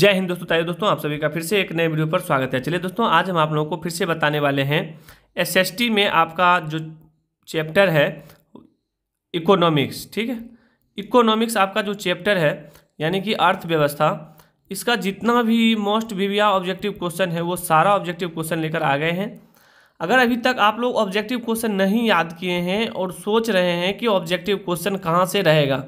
जय हिंद दोस्तों ताइए दोस्तों आप सभी का फिर से एक नए वीडियो पर स्वागत है चलिए दोस्तों आज हम आप लोगों को फिर से बताने वाले हैं एसएसटी में आपका जो चैप्टर है इकोनॉमिक्स ठीक है इकोनॉमिक्स आपका जो चैप्टर है यानी कि अर्थव्यवस्था इसका जितना भी मोस्ट विविया ऑब्जेक्टिव क्वेश्चन है वो सारा ऑब्जेक्टिव क्वेश्चन लेकर आ गए हैं अगर अभी तक आप लोग ऑब्जेक्टिव क्वेश्चन नहीं याद किए हैं और सोच रहे हैं कि ऑब्जेक्टिव क्वेश्चन कहाँ से रहेगा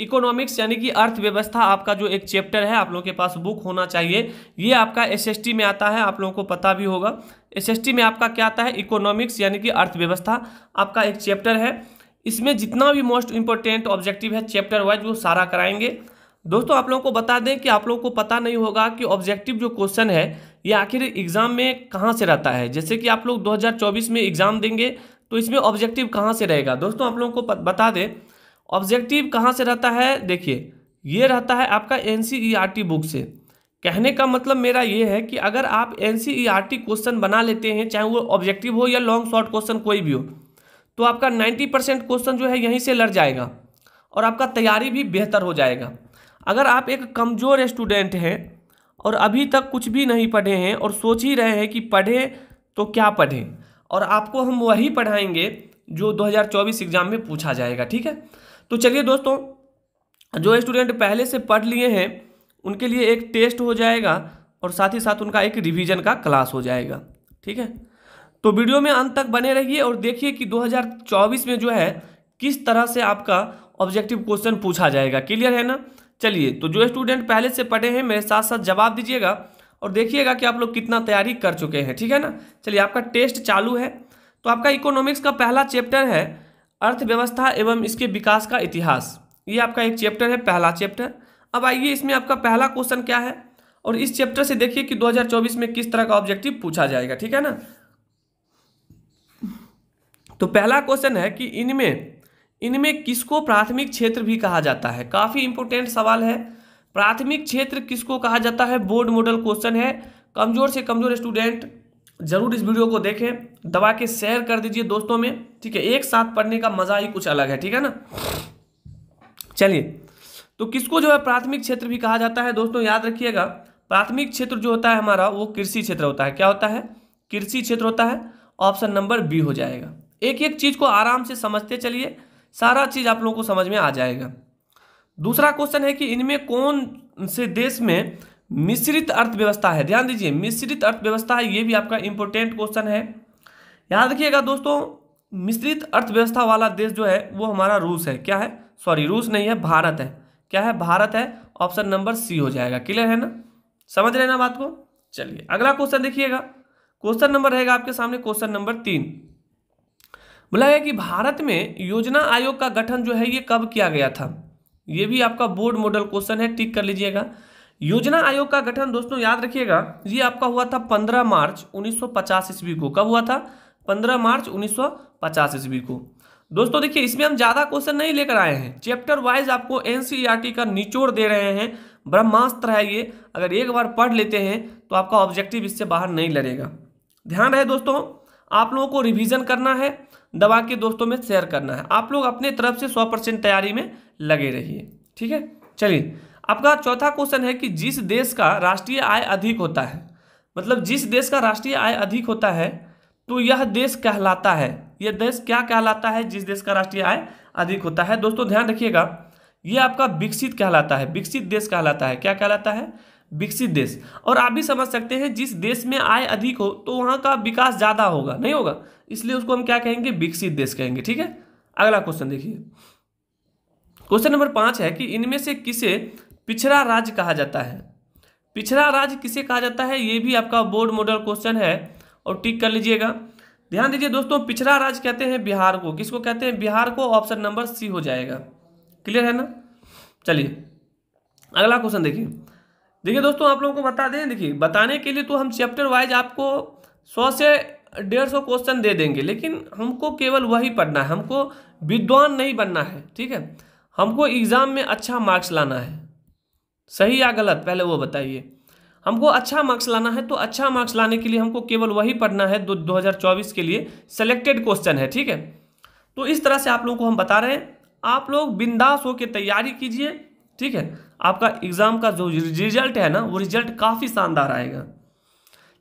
इकोनॉमिक्स यानी कि अर्थव्यवस्था आपका जो एक चैप्टर है आप लोगों के पास बुक होना चाहिए ये आपका एस में आता है आप लोगों को पता भी होगा एस में आपका क्या आता है इकोनॉमिक्स यानी कि अर्थव्यवस्था आपका एक चैप्टर है इसमें जितना भी मोस्ट इंपॉर्टेंट ऑब्जेक्टिव है चैप्टर वाइज वो सारा कराएंगे दोस्तों आप लोगों को बता दें कि आप लोगों को पता नहीं होगा कि ऑब्जेक्टिव जो क्वेश्चन है ये आखिर एग्ज़ाम में कहाँ से रहता है जैसे कि आप लोग 2024 में एग्ज़ाम देंगे तो इसमें ऑब्जेक्टिव कहाँ से रहेगा दोस्तों आप लोगों को बता दें ऑब्जेक्टिव कहाँ से रहता है देखिए ये रहता है आपका एन e बुक से कहने का मतलब मेरा ये है कि अगर आप एन क्वेश्चन e बना लेते हैं चाहे वो ऑब्जेक्टिव हो या लॉन्ग शॉर्ट क्वेश्चन कोई भी हो तो आपका 90 परसेंट क्वेश्चन जो है यहीं से लड़ जाएगा और आपका तैयारी भी बेहतर हो जाएगा अगर आप एक कमज़ोर स्टूडेंट हैं और अभी तक कुछ भी नहीं पढ़े हैं और सोच ही रहे हैं कि पढ़े तो क्या पढ़ें और आपको हम वही पढ़ाएंगे जो 2024 एग्ज़ाम में पूछा जाएगा ठीक है तो चलिए दोस्तों जो स्टूडेंट हम्म। पहले से पढ़ लिए हैं उनके लिए एक टेस्ट हो जाएगा और साथ ही साथ उनका एक रिवीजन का क्लास हो जाएगा ठीक है तो वीडियो में अंत तक बने रहिए और देखिए कि 2024 में जो है किस तरह से आपका ऑब्जेक्टिव क्वेश्चन पूछा जाएगा क्लियर है ना चलिए तो जो स्टूडेंट पहले से पढ़े हैं मेरे साथ साथ जवाब दीजिएगा और देखिएगा कि आप लोग कितना तैयारी कर चुके हैं ठीक है ना चलिए आपका टेस्ट चालू है तो आपका इकोनॉमिक्स का पहला चैप्टर है अर्थव्यवस्था एवं इसके विकास का इतिहास ये आपका एक चैप्टर है पहला चैप्टर अब आइए इसमें आपका पहला क्वेश्चन क्या है और इस चैप्टर से देखिए कि 2024 में किस तरह का ऑब्जेक्टिव पूछा जाएगा ठीक है ना तो पहला क्वेश्चन है कि इनमें इनमें किसको प्राथमिक क्षेत्र भी कहा जाता है काफ़ी इंपोर्टेंट सवाल है प्राथमिक क्षेत्र किसको कहा जाता है बोर्ड मॉडल क्वेश्चन है कमज़ोर से कमज़ोर स्टूडेंट ज़रूर इस वीडियो को देखें दबा के शेयर कर दीजिए दोस्तों में ठीक है एक साथ पढ़ने का मज़ा ही कुछ अलग है ठीक है ना चलिए तो किसको जो है प्राथमिक क्षेत्र भी कहा जाता है दोस्तों याद रखिएगा प्राथमिक क्षेत्र जो होता है हमारा वो कृषि क्षेत्र होता है क्या होता है कृषि क्षेत्र होता है ऑप्शन नंबर बी हो जाएगा एक एक चीज़ को आराम से समझते चलिए सारा चीज़ आप लोगों को समझ में आ जाएगा दूसरा क्वेश्चन है कि इनमें कौन से देश में मिश्रित अर्थव्यवस्था है ध्यान दीजिए मिश्रित अर्थव्यवस्था है ये भी आपका इंपॉर्टेंट क्वेश्चन है याद रखिएगा दोस्तों मिश्रित अर्थव्यवस्था वाला देश जो है वो हमारा रूस है क्या है सॉरी रूस नहीं है भारत है क्या है भारत है ऑप्शन नंबर सी हो जाएगा क्लियर है ना समझ रहे ना बात को चलिए अगला क्वेश्चन देखिएगा क्वेश्चन नंबर रहेगा आपके सामने क्वेश्चन नंबर तीन बोला गया कि भारत में योजना आयोग का गठन जो है ये कब किया गया था ये भी आपका बोर्ड मॉडल क्वेश्चन है टिक कर लीजिएगा योजना आयोग का गठन दोस्तों याद रखिएगा ये आपका हुआ था 15 मार्च 1950 ईस्वी को कब हुआ था 15 मार्च 1950 ईस्वी को दोस्तों देखिए इसमें हम ज़्यादा क्वेश्चन नहीं लेकर आए हैं चैप्टर वाइज आपको एनसीईआरटी e का निचोड़ दे रहे हैं ब्रह्मास्त्र है ये अगर एक बार पढ़ लेते हैं तो आपका ऑब्जेक्टिव इससे बाहर नहीं लड़ेगा ध्यान रहे दोस्तों आप लोगों को रिविजन करना है दवा के दोस्तों में शेयर करना है आप लोग अपने तरफ से सौ परसेंट तैयारी में लगे रहिए ठीक है चलिए आपका चौथा क्वेश्चन है कि जिस देश का राष्ट्रीय आय अधिक होता है मतलब जिस देश का राष्ट्रीय आय अधिक होता है तो यह देश कहलाता है यह देश क्या कहलाता है जिस देश का राष्ट्रीय आय अधिक होता है दोस्तों ध्यान रखिएगा यह आपका विकसित कहलाता है विकसित देश कहलाता है क्या कहलाता है विकसित देश और आप भी समझ सकते हैं जिस देश में आय अधिक हो तो वहाँ का विकास ज़्यादा होगा नहीं होगा इसलिए उसको हम क्या कहेंगे विकसित देश कहेंगे ठीक है अगला क्वेश्चन देखिए क्वेश्चन नंबर पाँच है कि इनमें से किसे पिछड़ा राज्य कहा जाता है पिछड़ा राज्य किसे कहा जाता है ये भी आपका बोर्ड मॉडल क्वेश्चन है और टिक कर लीजिएगा ध्यान दीजिए दोस्तों पिछड़ा राज्य कहते हैं बिहार को किसको कहते हैं बिहार को ऑप्शन नंबर सी हो जाएगा क्लियर है ना चलिए अगला क्वेश्चन देखिए देखिए दोस्तों आप लोगों को बता दें देखिए बताने के लिए तो हम चैप्टर वाइज आपको सौ से डेढ़ सौ क्वेश्चन दे देंगे लेकिन हमको केवल वही पढ़ना है हमको विद्वान नहीं बनना है ठीक है हमको एग्ज़ाम में अच्छा मार्क्स लाना है सही या गलत पहले वो बताइए हमको अच्छा मार्क्स लाना है तो अच्छा मार्क्स लाने के लिए हमको केवल वही पढ़ना है दो दो के लिए सेलेक्टेड क्वेश्चन है ठीक है तो इस तरह से आप लोगों को हम बता रहे हैं आप लोग बिंदास होकर तैयारी कीजिए ठीक है आपका एग्ज़ाम का जो रिजल्ट है ना वो रिजल्ट काफ़ी शानदार आएगा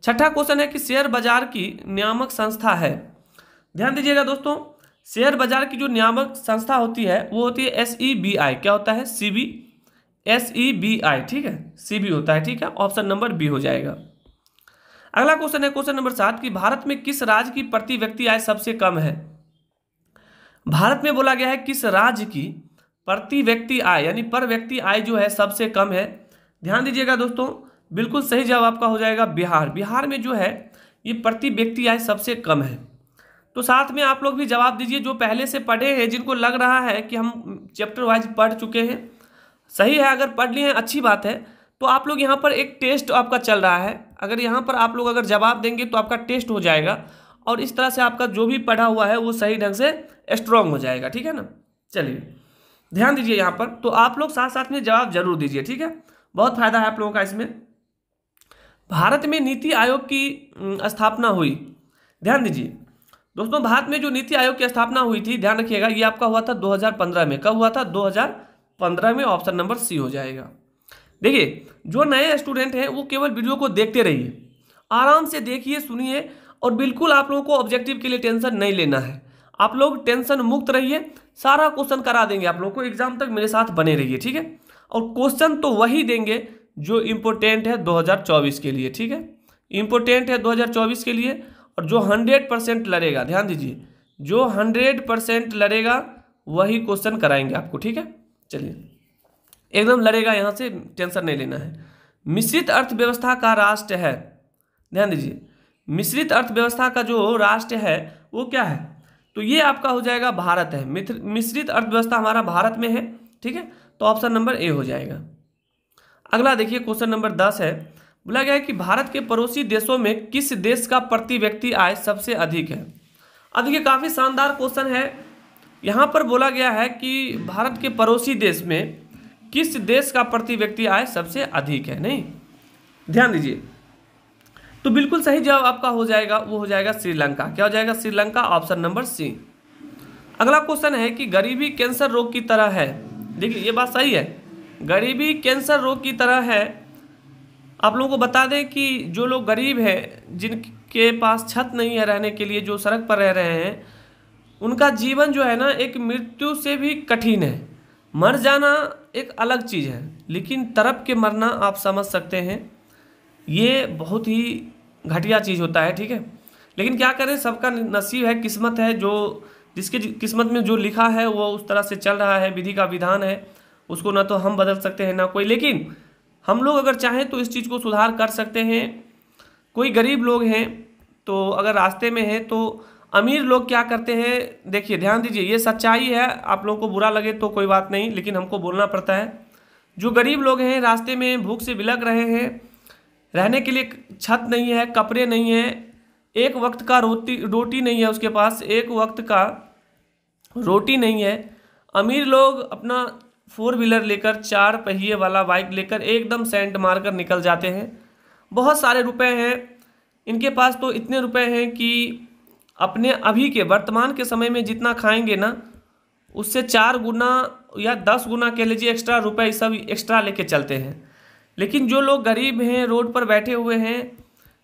छठा क्वेश्चन है कि शेयर बाजार की नियामक संस्था है ध्यान दीजिएगा दोस्तों शेयर बाजार की जो नियामक संस्था होती है वो होती है एस e क्या होता है C S E B I ठीक है सी बी होता है ठीक है ऑप्शन नंबर बी हो जाएगा अगला क्वेश्चन है क्वेश्चन नंबर सात कि भारत में किस राज्य की प्रति व्यक्ति आय सबसे कम है भारत में बोला गया है किस राज्य की प्रति व्यक्ति आय यानी पर व्यक्ति आय जो है सबसे कम है ध्यान दीजिएगा दोस्तों बिल्कुल सही जवाब आपका हो जाएगा बिहार बिहार में जो है ये प्रति व्यक्ति आय सबसे कम है तो साथ में आप लोग भी जवाब दीजिए जो पहले से पढ़े हैं जिनको लग रहा है कि हम चैप्टर वाइज पढ़ चुके हैं सही है अगर पढ़ लिए अच्छी बात है तो आप लोग यहाँ पर एक टेस्ट आपका चल रहा है अगर यहाँ पर आप लोग अगर जवाब देंगे तो आपका टेस्ट हो जाएगा और इस तरह से आपका जो भी पढ़ा हुआ है वो सही ढंग से स्ट्रांग हो जाएगा ठीक है ना चलिए ध्यान दीजिए यहाँ पर तो आप लोग साथ साथ में जवाब जरूर दीजिए ठीक है बहुत फायदा है आप लोगों का इसमें भारत में नीति आयोग की स्थापना हुई ध्यान दीजिए दोस्तों भारत में जो नीति आयोग की स्थापना हुई थी ध्यान रखिएगा ये आपका हुआ था 2015 में कब हुआ था पंद्रह में ऑप्शन नंबर सी हो जाएगा देखिए जो नए स्टूडेंट हैं वो केवल वीडियो को देखते रहिए आराम से देखिए सुनिए और बिल्कुल आप लोगों को ऑब्जेक्टिव के लिए टेंशन नहीं लेना है आप लोग टेंशन मुक्त रहिए सारा क्वेश्चन करा देंगे आप लोगों को एग्जाम तक मेरे साथ बने रहिए ठीक है और क्वेश्चन तो वही देंगे जो इम्पोर्टेंट है 2024 के लिए ठीक है इम्पोर्टेंट है 2024 के लिए और जो 100 परसेंट लड़ेगा ध्यान दीजिए जो 100 परसेंट लड़ेगा वही क्वेश्चन कराएंगे आपको ठीक है चलिए एकदम लड़ेगा यहाँ से टेंशन नहीं लेना है मिश्रित अर्थव्यवस्था का राष्ट्र है ध्यान दीजिए मिश्रित अर्थव्यवस्था का जो राष्ट्र है वो क्या है तो ये आपका हो जाएगा भारत है मिश्रित अर्थव्यवस्था हमारा भारत में है ठीक है तो ऑप्शन नंबर ए हो जाएगा अगला देखिए क्वेश्चन नंबर दस है बोला गया है कि भारत के पड़ोसी देशों में किस देश का प्रति व्यक्ति आय सबसे अधिक है अब देखिए काफ़ी शानदार क्वेश्चन है यहाँ पर बोला गया है कि भारत के पड़ोसी देश में किस देश का प्रति व्यक्ति आय सबसे अधिक है नहीं ध्यान दीजिए तो बिल्कुल सही जवाब आपका हो जाएगा वो हो जाएगा श्रीलंका क्या हो जाएगा श्रीलंका ऑप्शन नंबर सी अगला क्वेश्चन है कि गरीबी कैंसर रोग की तरह है देखिए ये बात सही है गरीबी कैंसर रोग की तरह है आप लोगों को बता दें कि जो लोग गरीब हैं जिनके पास छत नहीं है रहने के लिए जो सड़क पर रह रहे हैं उनका जीवन जो है ना एक मृत्यु से भी कठिन है मर जाना एक अलग चीज़ है लेकिन तरप के मरना आप समझ सकते हैं ये बहुत ही घटिया चीज़ होता है ठीक है लेकिन क्या करें सबका नसीब है किस्मत है जो जिसके किस्मत में जो लिखा है वो उस तरह से चल रहा है विधि का विधान है उसको ना तो हम बदल सकते हैं ना कोई लेकिन हम लोग अगर चाहें तो इस चीज़ को सुधार कर सकते हैं कोई गरीब लोग हैं तो अगर रास्ते में हैं तो अमीर लोग क्या करते हैं देखिए ध्यान दीजिए ये सच्चाई है आप लोगों को बुरा लगे तो कोई बात नहीं लेकिन हमको बोलना पड़ता है जो गरीब लोग हैं रास्ते में भूख से बिलक रहे हैं रहने के लिए छत नहीं है कपड़े नहीं है एक वक्त का रोटी रोटी नहीं है उसके पास एक वक्त का रोटी नहीं है अमीर लोग अपना फोर व्हीलर लेकर चार पहिए वाला बाइक लेकर एकदम सेंट मारकर निकल जाते हैं बहुत सारे रुपए हैं इनके पास तो इतने रुपए हैं कि अपने अभी के वर्तमान के समय में जितना खाएंगे ना उससे चार गुना या दस गुना कह लीजिए एक्स्ट्रा रुपए सब एक्स्ट्रा लेके चलते हैं लेकिन जो लोग गरीब हैं रोड पर बैठे हुए हैं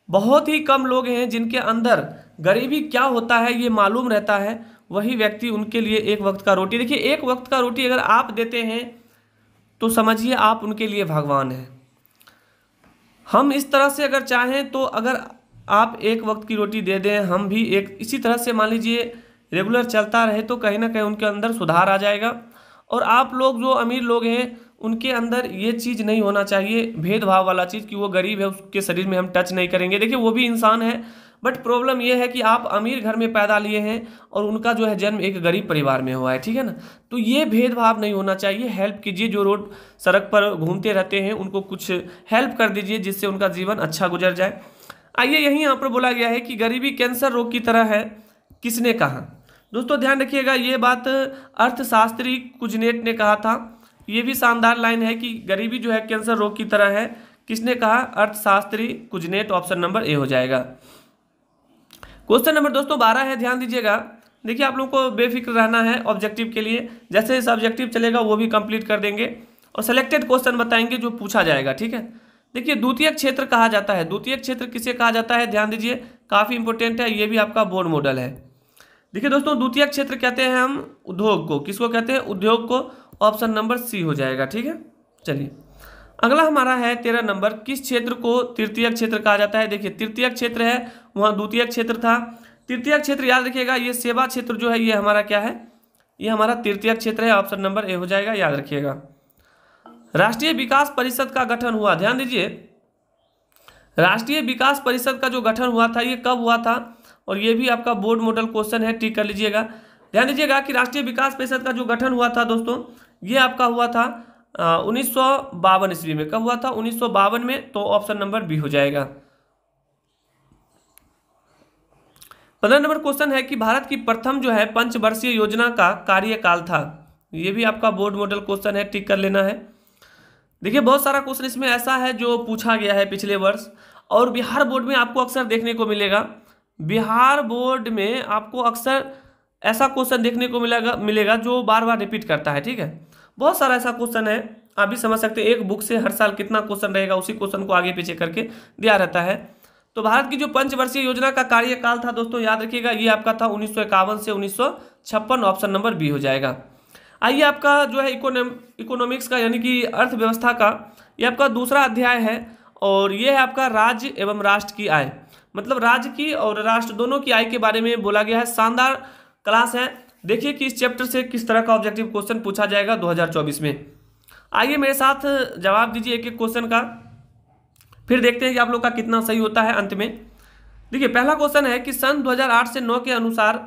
बहुत ही कम लोग हैं जिनके अंदर गरीबी क्या होता है ये मालूम रहता है वही व्यक्ति उनके लिए एक वक्त का रोटी देखिए एक वक्त का रोटी अगर आप देते हैं तो समझिए आप उनके लिए भगवान हैं हम इस तरह से अगर चाहें तो अगर आप एक वक्त की रोटी दे दें हम भी एक इसी तरह से मान लीजिए रेगुलर चलता रहे तो कहीं ना कहीं उनके अंदर सुधार आ जाएगा और आप लोग जो अमीर लोग हैं उनके अंदर ये चीज़ नहीं होना चाहिए भेदभाव वाला चीज़ कि वो गरीब है उसके शरीर में हम टच नहीं करेंगे देखिए वो भी इंसान है बट प्रॉब्लम ये है कि आप अमीर घर में पैदा लिए हैं और उनका जो है जन्म एक गरीब परिवार में हुआ है ठीक है ना तो ये भेदभाव नहीं होना चाहिए हेल्प कीजिए जो रोड सड़क पर घूमते रहते हैं उनको कुछ हेल्प कर दीजिए जिससे उनका जीवन अच्छा गुजर जाए आइए यहीं यहाँ पर बोला गया है कि गरीबी कैंसर रोग की तरह है किसने कहा दोस्तों ध्यान रखिएगा ये बात अर्थशास्त्री कुजनेट ने कहा था ये भी शानदार लाइन है कि गरीबी जो है कैंसर रोग की तरह है किसने कहा अर्थशास्त्री कुजनेट ऑप्शन नंबर ए हो जाएगा क्वेश्चन नंबर दोस्तों बारह है ध्यान दीजिएगा देखिए आप लोगों को बेफिक्र रहना है ऑब्जेक्टिव के लिए जैसे जैसे ऑब्जेक्टिव चलेगा वो भी कंप्लीट कर देंगे और सेलेक्टेड क्वेश्चन बताएंगे जो पूछा जाएगा ठीक है देखिए द्वितीय क्षेत्र कहा जाता है द्वितीय क्षेत्र किसे कहा जाता है ध्यान दीजिए काफ़ी इंपॉर्टेंट है ये भी आपका बोर्ड मॉडल है देखिए दोस्तों द्वितीय क्षेत्र कहते हैं हम उद्योग को किसको कहते हैं उद्योग को ऑप्शन नंबर सी हो जाएगा ठीक है चलिए अगला हमारा है तेरह नंबर किस क्षेत्र को तृतीय क्षेत्र कहा जाता है देखिए तृतीय क्षेत्र है वहाँ द्वितीय क्षेत्र था तृतीय क्षेत्र याद रखिएगा ये सेवा क्षेत्र जो है ये हमारा क्या है ये हमारा तृतीय क्षेत्र है ऑप्शन नंबर ए हो जाएगा याद रखिएगा राष्ट्रीय विकास परिषद का गठन हुआ ध्यान दीजिए राष्ट्रीय विकास परिषद का जो गठन हुआ था ये कब हुआ था और ये भी आपका बोर्ड मॉडल क्वेश्चन है टिक कर लीजिएगा ध्यान दीजिएगा कि राष्ट्रीय विकास परिषद का जो गठन हुआ था दोस्तों ये आपका हुआ था उन्नीस सौ ईस्वी में कब हुआ था उन्नीस में तो ऑप्शन नंबर बी हो जाएगा पंद्रह नंबर क्वेश्चन है कि भारत की प्रथम जो है पंचवर्षीय योजना का कार्यकाल था ये भी आपका बोर्ड मॉडल क्वेश्चन है टिक कर लेना है देखिए बहुत सारा क्वेश्चन इसमें ऐसा है जो पूछा गया है पिछले वर्ष और बिहार बोर्ड में आपको अक्सर देखने को मिलेगा बिहार बोर्ड में आपको अक्सर ऐसा क्वेश्चन देखने को मिलेगा मिलेगा जो बार बार रिपीट करता है ठीक है बहुत सारा ऐसा क्वेश्चन है आप भी समझ सकते हैं एक बुक से हर साल कितना क्वेश्चन रहेगा उसी क्वेश्चन को आगे पीछे करके दिया रहता है तो भारत की जो पंचवर्षीय योजना का कार्यकाल था दोस्तों याद रखिएगा ये आपका था उन्नीस से उन्नीस ऑप्शन नंबर बी हो जाएगा आइए आपका जो है इकोनॉमिक्स का यानी कि अर्थव्यवस्था का ये आपका दूसरा अध्याय है और ये है आपका राज्य एवं राष्ट्र की आय मतलब राज्य की और राष्ट्र दोनों की आय के बारे में बोला गया है शानदार क्लास है देखिए कि इस चैप्टर से किस तरह का ऑब्जेक्टिव क्वेश्चन पूछा जाएगा 2024 में आइए मेरे साथ जवाब दीजिए एक एक क्वेश्चन का फिर देखते हैं कि आप लोग का कितना सही होता है अंत में देखिए पहला क्वेश्चन है कि सन 2008 से 9 के अनुसार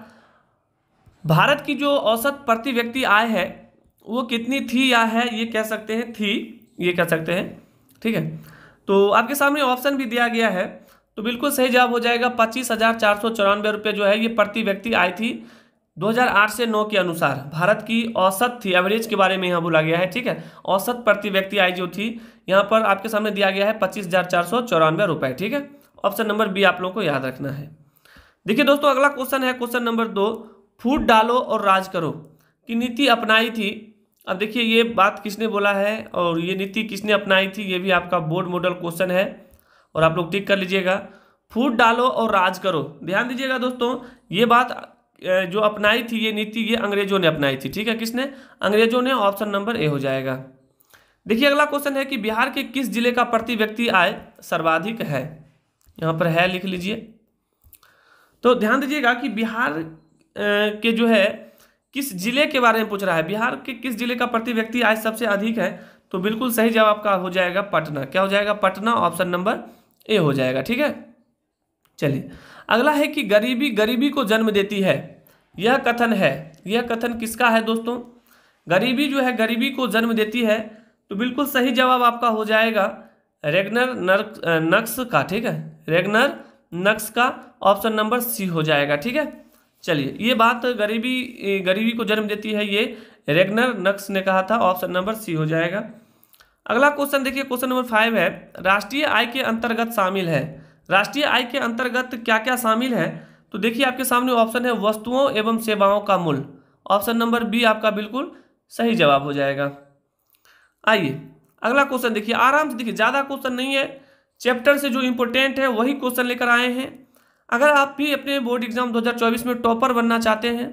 भारत की जो औसत प्रति व्यक्ति आय है वो कितनी थी या है ये कह सकते हैं थी ये कह सकते हैं ठीक है तो आपके सामने ऑप्शन भी दिया गया है तो बिल्कुल सही जवाब हो जाएगा पच्चीस हज़ार चार सौ चौरानवे रुपये जो है ये प्रति व्यक्ति आई थी 2008 से 9 के अनुसार भारत की औसत थी एवरेज के बारे में यहाँ बोला गया है ठीक है औसत प्रति व्यक्ति आई जो थी यहाँ पर आपके सामने दिया गया है पच्चीस हज़ार चार सौ चौरानवे रुपये ठीक है ऑप्शन नंबर बी आप लोगों को याद रखना है देखिए दोस्तों अगला क्वेश्चन है क्वेश्चन नंबर दो फूट डालो और राज करो की नीति अपनाई थी अब देखिए ये बात किसने बोला है और ये नीति किसने अपनाई थी ये भी आपका बोर्ड मॉडल क्वेश्चन है और आप लोग टिक कर लीजिएगा फूट डालो और राज करो ध्यान दीजिएगा दोस्तों ये बात जो अपनाई थी ये नीति ये अंग्रेजों ने अपनाई थी ठीक है किसने अंग्रेजों ने ऑप्शन नंबर ए हो जाएगा देखिए अगला क्वेश्चन है कि बिहार के किस जिले का प्रति व्यक्ति आय सर्वाधिक है यहाँ पर है लिख लीजिए तो ध्यान दीजिएगा कि बिहार के जो है किस जिले के बारे में पूछ रहा है बिहार के किस जिले का प्रति व्यक्ति आय सबसे अधिक है तो बिल्कुल सही जवाब आपका हो जाएगा पटना क्या हो जाएगा पटना ऑप्शन नंबर ए हो जाएगा ठीक है चलिए अगला है कि गरीबी गरीबी को जन्म देती है यह कथन है यह कथन किसका है दोस्तों गरीबी जो है गरीबी को जन्म देती है तो बिल्कुल सही जवाब आपका हो जाएगा रेगनर नर्क नक्स का ठीक है रेगनर नक्स का ऑप्शन नंबर सी हो जाएगा ठीक है चलिए ये बात गरीबी गरीबी को जन्म देती है ये रेगनर नक्स ने कहा था ऑप्शन नंबर सी हो जाएगा अगला क्वेश्चन देखिए क्वेश्चन नंबर फाइव है राष्ट्रीय आय के अंतर्गत शामिल है राष्ट्रीय आय के अंतर्गत क्या क्या शामिल है तो देखिए आपके सामने ऑप्शन है वस्तुओं एवं सेवाओं का मूल्य ऑप्शन नंबर बी आपका बिल्कुल सही जवाब हो जाएगा आइए अगला क्वेश्चन देखिए आराम से देखिए ज़्यादा क्वेश्चन नहीं है चैप्टर से जो इम्पोर्टेंट है वही क्वेश्चन लेकर आए हैं अगर आप भी अपने बोर्ड एग्ज़ाम 2024 में टॉपर बनना चाहते हैं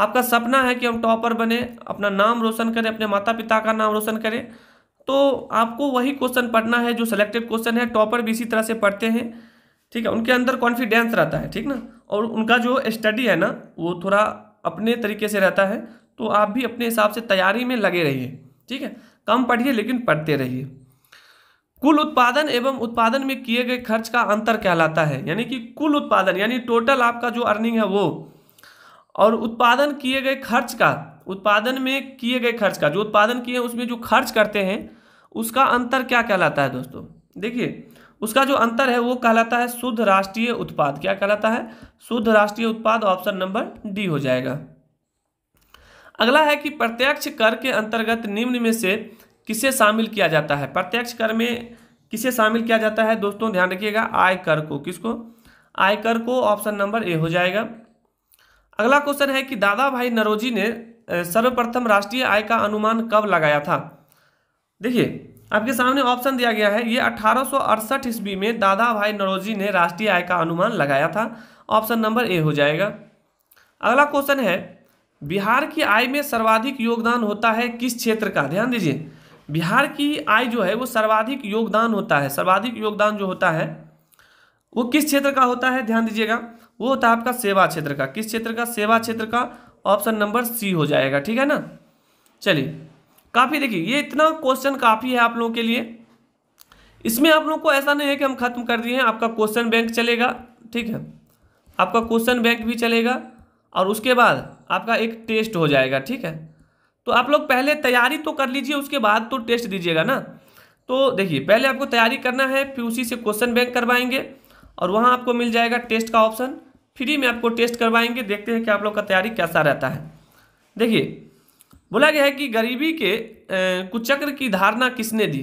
आपका सपना है कि हम टॉपर बने अपना नाम रोशन करें अपने माता पिता का नाम रोशन करें तो आपको वही क्वेश्चन पढ़ना है जो सेलेक्टेड क्वेश्चन है टॉपर भी इसी तरह से पढ़ते हैं ठीक है उनके अंदर कॉन्फिडेंस रहता है ठीक ना और उनका जो स्टडी है ना वो थोड़ा अपने तरीके से रहता है तो आप भी अपने हिसाब से तैयारी में लगे रहिए ठीक है कम पढ़िए लेकिन पढ़ते रहिए कुल उत्पादन एवं उत्पादन में किए गए खर्च का अंतर कहलाता है यानी कि कुल उत्पादन यानी टोटल आपका जो अर्निंग है वो और उत्पादन किए गए खर्च का उत्पादन में किए गए खर्च का जो उत्पादन किए उसमें जो खर्च करते हैं उसका अंतर क्या कहलाता है दोस्तों देखिए उसका जो अंतर है वो कहलाता है शुद्ध राष्ट्रीय उत्पाद क्या कहलाता है शुद्ध राष्ट्रीय उत्पाद ऑप्शन नंबर डी हो जाएगा अगला है कि प्रत्यक्ष कर के अंतर्गत निम्न में से किसे शामिल किया जाता है प्रत्यक्ष कर में किसे शामिल किया जाता है दोस्तों ध्यान रखिएगा आयकर को किसको आयकर को ऑप्शन नंबर ए हो जाएगा अगला क्वेश्चन है कि दादा भाई नरोजी ने सर्वप्रथम राष्ट्रीय आय का अनुमान कब लगाया था देखिए आपके सामने ऑप्शन दिया गया है ये अठारह ईस्वी में दादा भाई नरोजी ने राष्ट्रीय आय का अनुमान लगाया था ऑप्शन नंबर ए हो जाएगा अगला क्वेश्चन है बिहार की आय में सर्वाधिक योगदान होता है किस क्षेत्र का ध्यान दीजिए बिहार की आय जो है वो सर्वाधिक योगदान होता है सर्वाधिक योगदान जो होता है वो किस क्षेत्र का होता है ध्यान दीजिएगा वो होता है आपका सेवा क्षेत्र का किस क्षेत्र का सेवा क्षेत्र का ऑप्शन नंबर सी हो जाएगा ठीक है ना चलिए काफ़ी देखिए ये इतना क्वेश्चन काफ़ी है आप लोगों के लिए इसमें आप लोगों को ऐसा नहीं है कि हम खत्म कर दिए हैं आपका क्वेश्चन बैंक चलेगा ठीक है आपका क्वेश्चन बैंक भी चलेगा और उसके बाद आपका एक टेस्ट हो जाएगा ठीक है तो आप लोग पहले तैयारी तो कर लीजिए उसके बाद तो टेस्ट दीजिएगा ना तो देखिए पहले आपको तैयारी करना है फिर उसी से क्वेश्चन बैंक करवाएंगे और वहाँ आपको मिल जाएगा टेस्ट का ऑप्शन फ्री में आपको टेस्ट करवाएंगे देखते हैं कि आप लोग का तैयारी कैसा रहता है देखिए बोला गया है कि गरीबी के कुचक्र की धारणा किसने दी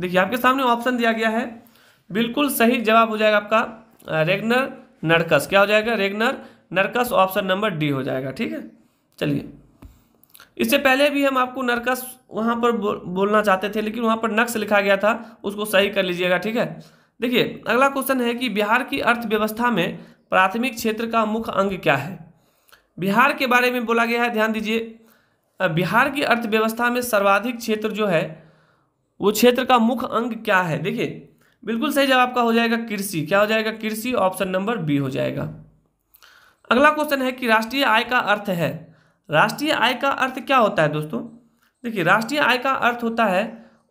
देखिए आपके सामने ऑप्शन दिया गया है बिल्कुल सही जवाब हो जाएगा आपका रेगनर नरकस क्या हो जाएगा Ragnar Nurkse option number D हो जाएगा ठीक है चलिए इससे पहले भी हम आपको नरकस वहाँ पर बोलना चाहते थे लेकिन वहाँ पर नक्स लिखा गया था उसको सही कर लीजिएगा ठीक है देखिए अगला क्वेश्चन है कि बिहार की अर्थव्यवस्था में प्राथमिक क्षेत्र का मुख्य अंग क्या है बिहार के बारे में बोला गया है ध्यान दीजिए बिहार की अर्थव्यवस्था में सर्वाधिक क्षेत्र जो है वो क्षेत्र का मुख्य अंग क्या है देखिए बिल्कुल सही जवाब का हो जाएगा कृषि क्या हो जाएगा कृषि ऑप्शन नंबर बी हो जाएगा अगला क्वेश्चन है कि राष्ट्रीय आय का अर्थ है राष्ट्रीय आय का अर्थ क्या होता है दोस्तों देखिए राष्ट्रीय आय का अर्थ होता है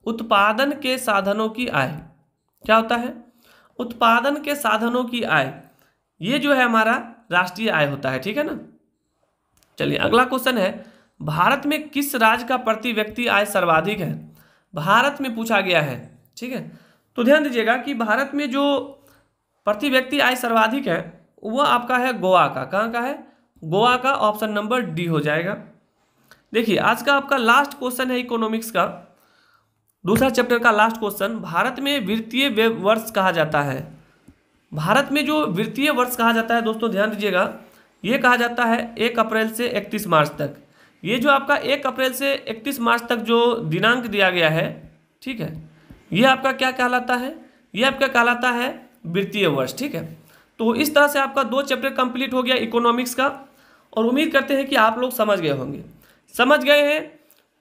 उत्पादन के साधनों की आय क्या होता है उत्पादन के साधनों की आय ये जो है हमारा राष्ट्रीय आय होता है ठीक है ना चलिए अगला क्वेश्चन है भारत में किस राज्य का प्रति व्यक्ति आय सर्वाधिक है भारत में पूछा गया है ठीक है तो ध्यान दीजिएगा कि भारत में जो प्रति व्यक्ति आय सर्वाधिक है वह आपका है गोवा का कहाँ का है गोवा का ऑप्शन नंबर डी हो जाएगा देखिए आज का आपका लास्ट क्वेश्चन है इकोनॉमिक्स का दूसरा चैप्टर का लास्ट क्वेश्चन भारत में वित्तीय वर्ष कहा जाता है भारत में जो वित्तीय वर्ष कहा जाता है दोस्तों ध्यान दीजिएगा ये कहा जाता है एक अप्रैल से इकतीस मार्च तक ये जो आपका एक अप्रैल से इकतीस मार्च तक जो दिनांक दिया गया है ठीक है ये आपका क्या कहलाता है ये आपका कहलाता है वित्तीय वर्ष ठीक है तो इस तरह से आपका दो चैप्टर कंप्लीट हो गया इकोनॉमिक्स का और उम्मीद करते हैं कि आप लोग समझ गए होंगे समझ गए हैं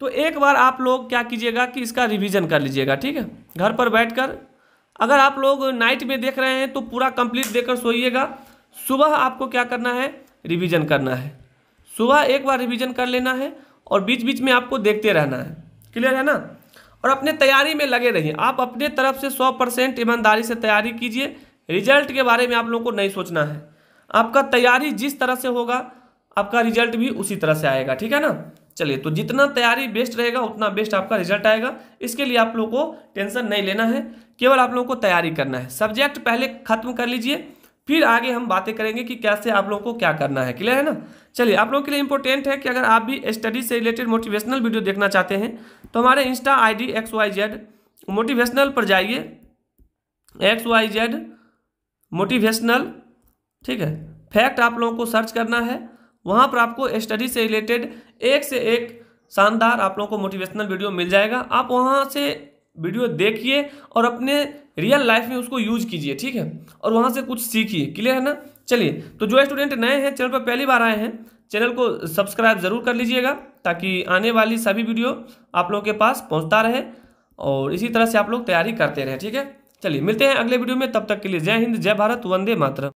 तो एक बार आप लोग क्या कीजिएगा कि इसका रिवीजन कर लीजिएगा ठीक है घर पर बैठकर अगर आप लोग नाइट में देख रहे हैं तो पूरा कंप्लीट देकर सोइएगा सुबह आपको क्या करना है रिवीजन करना है सुबह एक बार रिवीजन कर लेना है और बीच बीच में आपको देखते रहना है क्लियर है ना और अपने तैयारी में लगे रहिए आप अपने तरफ से सौ परसेंट ईमानदारी से तैयारी कीजिए रिजल्ट के बारे में आप लोगों को नहीं सोचना है आपका तैयारी जिस तरह से होगा आपका रिजल्ट भी उसी तरह से आएगा ठीक है ना चलिए तो जितना तैयारी बेस्ट रहेगा उतना बेस्ट आपका रिजल्ट आएगा इसके लिए आप लोगों को टेंशन नहीं लेना है केवल आप लोगों को तैयारी करना है सब्जेक्ट पहले खत्म कर लीजिए फिर आगे हम बातें करेंगे कि कैसे आप लोगों को क्या करना है क्लियर है ना चलिए आप लोगों के लिए इंपॉर्टेंट है कि अगर आप भी स्टडी से रिलेटेड मोटिवेशनल वीडियो देखना चाहते हैं तो हमारे Insta I D X Y Z motivational पर जाइए एक्स वाई जेड मोटिवेशनल ठीक है फैक्ट आप लोगों को सर्च करना है वहाँ पर आपको स्टडी से रिलेटेड एक से एक शानदार आप लोगों को मोटिवेशनल वीडियो मिल जाएगा आप वहाँ से वीडियो देखिए और अपने रियल लाइफ में उसको यूज कीजिए ठीक है और वहाँ से कुछ सीखिए क्लियर है ना चलिए तो जो स्टूडेंट नए हैं चैनल पर पहली बार आए हैं चैनल को सब्सक्राइब ज़रूर कर लीजिएगा ताकि आने वाली सभी वीडियो आप लोगों के पास पहुँचता रहे और इसी तरह से आप लोग तैयारी करते रहें ठीक है चलिए मिलते हैं अगले वीडियो में तब तक के लिए जय हिंद जय भारत वंदे मातर